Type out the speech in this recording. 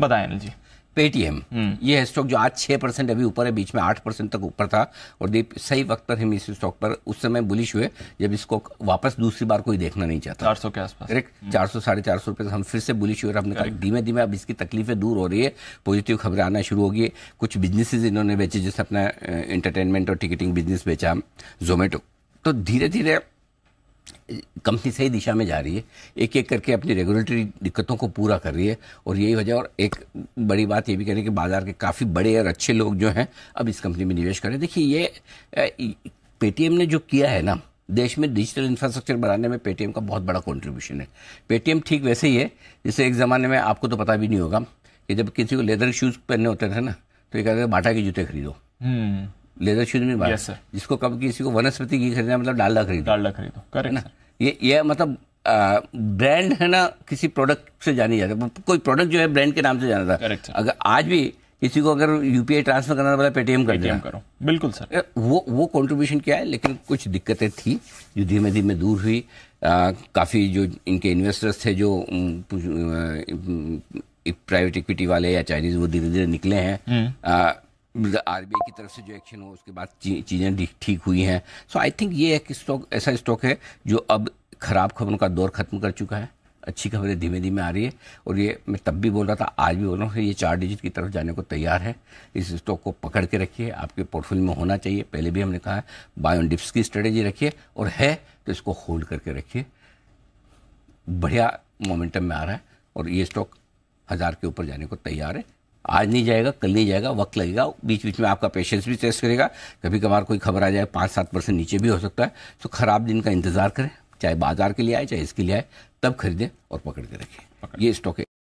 बताएं अनिल जी पेटीएम ये स्टॉक जो आज छह परसेंट अभी ऊपर है बीच में आठ परसेंट तक ऊपर था और दीप सही वक्त पर हम इस स्टॉक पर उस समय बुलिश हुए जब इसको वापस दूसरी बार कोई देखना नहीं चाहता चार सौ के आसपास करेक्ट हम्म। चार सौ साढ़े चार सौ रुपए हम फिर से बुलिश हुए और हमने कहा धीमे धीमे अब इसकी तकलीफें दूर हो रही है पॉजिटिव खबरें आना शुरू होगी कुछ बिजनेसेस इन्होंने बेचे जैसे अपना इंटरटेनमेंट और टिकटिंग बिजनेस बेचा जोमेटो तो धीरे धीरे कंपनी सही दिशा में जा रही है एक एक करके अपनी रेगुलेटरी दिक्कतों को पूरा कर रही है और यही वजह और एक बड़ी बात ये भी रही है कि बाज़ार के काफ़ी बड़े और अच्छे लोग जो हैं अब इस कंपनी में निवेश करें देखिए ये पेटीएम ने जो किया है ना देश में डिजिटल इंफ्रास्ट्रक्चर बनाने में पेटीएम का बहुत बड़ा कॉन्ट्रीब्यूशन है पेटीएम ठीक वैसे ही है जैसे एक ज़माने में आपको तो पता भी नहीं होगा कि जब किसी को लेदर शूज़ पहनने होते थे ना तो ये कहते थे बाटा के जूते खरीदो हम्म। लेदर शूज में yes, जिसको कब किसी को वनस्पति घी खरीदना मतलब डालडा खरीदो डालडा खरीदो करेक्ट ना ये ये मतलब ब्रांड है ना किसी प्रोडक्ट से जानी जाता कोई प्रोडक्ट जो है ब्रांड के नाम से जाना था अगर आज भी किसी को अगर यूपीआई ट्रांसफर करना वाला पेटीएम कर देना करो बिल्कुल सर वो वो कंट्रीब्यूशन क्या है लेकिन कुछ दिक्कतें थी जो धीमे धीमे दूर हुई काफ़ी जो इनके इन्वेस्टर्स थे जो प्राइवेट इक्विटी वाले या चाइनीज वो धीरे धीरे निकले हैं हम्म। आर मतलब की तरफ से जो एक्शन हो उसके बाद चीज़ें ठीक हुई हैं सो आई थिंक ये एक स्टॉक ऐसा स्टॉक है जो अब ख़राब खबरों का दौर ख़त्म कर चुका है अच्छी खबरें धीमे धीमे आ रही है और ये मैं तब भी बोल रहा था आज भी बोल रहा हूँ ये चार डिजिट की तरफ जाने को तैयार है इस स्टॉक को पकड़ के रखिए आपके पोर्टफोलियो में होना चाहिए पहले भी हमने कहा है बाय डिप्स की स्ट्रेटेजी रखिए और है तो इसको होल्ड करके रखिए बढ़िया मोमेंटम में आ रहा है और ये स्टॉक हज़ार के ऊपर जाने को तैयार है आज नहीं जाएगा कल नहीं जाएगा वक्त लगेगा बीच बीच में आपका पेशेंस भी टेस्ट करेगा कभी कभार कोई खबर आ जाए पाँच सात परसेंट नीचे भी हो सकता है तो ख़राब दिन का इंतज़ार करें चाहे बाजार के लिए आए चाहे इसके लिए आए तब खरीदें और पकड़ के रखें ये स्टॉक है